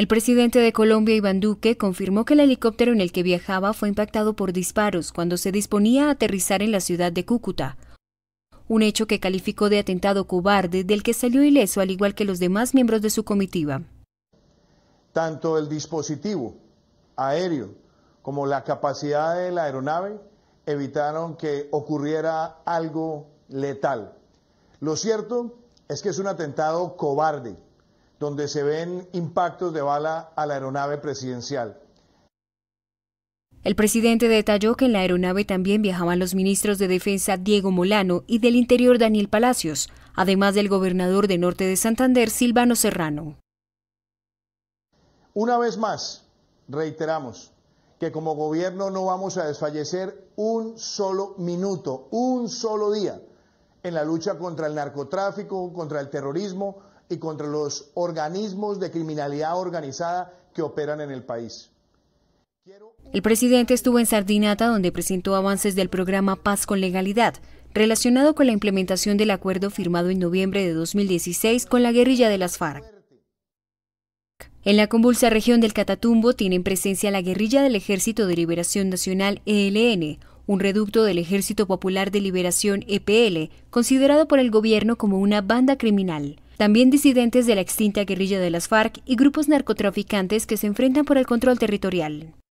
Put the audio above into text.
El presidente de Colombia, Iván Duque, confirmó que el helicóptero en el que viajaba fue impactado por disparos cuando se disponía a aterrizar en la ciudad de Cúcuta. Un hecho que calificó de atentado cobarde del que salió ileso al igual que los demás miembros de su comitiva. Tanto el dispositivo aéreo como la capacidad de la aeronave evitaron que ocurriera algo letal. Lo cierto es que es un atentado cobarde donde se ven impactos de bala a la aeronave presidencial. El presidente detalló que en la aeronave también viajaban los ministros de Defensa Diego Molano y del Interior Daniel Palacios, además del gobernador de Norte de Santander Silvano Serrano. Una vez más, reiteramos que como gobierno no vamos a desfallecer un solo minuto, un solo día en la lucha contra el narcotráfico, contra el terrorismo, y contra los organismos de criminalidad organizada que operan en el país. El presidente estuvo en Sardinata donde presentó avances del programa Paz con Legalidad, relacionado con la implementación del acuerdo firmado en noviembre de 2016 con la guerrilla de las FARC. En la convulsa región del Catatumbo tienen presencia la guerrilla del Ejército de Liberación Nacional ELN, un reducto del Ejército Popular de Liberación EPL, considerado por el gobierno como una banda criminal. También disidentes de la extinta guerrilla de las FARC y grupos narcotraficantes que se enfrentan por el control territorial.